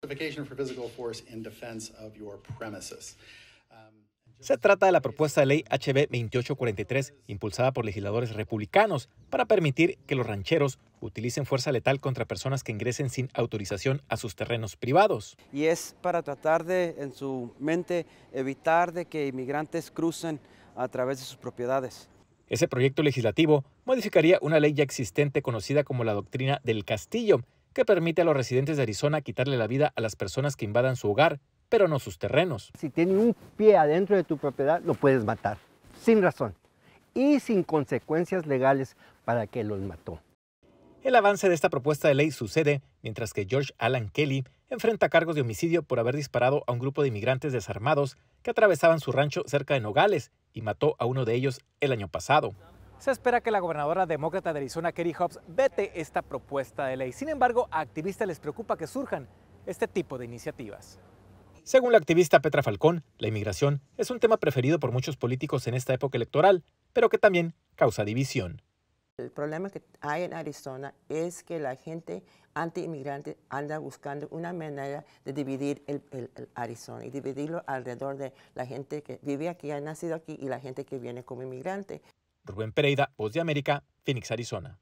Um, Se trata de la propuesta de ley HB 2843, impulsada por legisladores republicanos, para permitir que los rancheros utilicen fuerza letal contra personas que ingresen sin autorización a sus terrenos privados. Y es para tratar de, en su mente, evitar de que inmigrantes crucen a través de sus propiedades. Ese proyecto legislativo modificaría una ley ya existente conocida como la doctrina del castillo, que permite a los residentes de Arizona quitarle la vida a las personas que invadan su hogar, pero no sus terrenos. Si tiene un pie adentro de tu propiedad, lo puedes matar, sin razón y sin consecuencias legales para que los mató. El avance de esta propuesta de ley sucede mientras que George Alan Kelly enfrenta cargos de homicidio por haber disparado a un grupo de inmigrantes desarmados que atravesaban su rancho cerca de Nogales y mató a uno de ellos el año pasado. Se espera que la gobernadora demócrata de Arizona, Kerry Hobbs, vete esta propuesta de ley. Sin embargo, a activistas les preocupa que surjan este tipo de iniciativas. Según la activista Petra Falcón, la inmigración es un tema preferido por muchos políticos en esta época electoral, pero que también causa división. El problema que hay en Arizona es que la gente anti-inmigrante anda buscando una manera de dividir el, el, Arizona y dividirlo alrededor de la gente que vive aquí, ha nacido aquí y la gente que viene como inmigrante. Rubén Pereira, Voz de América, Phoenix, Arizona.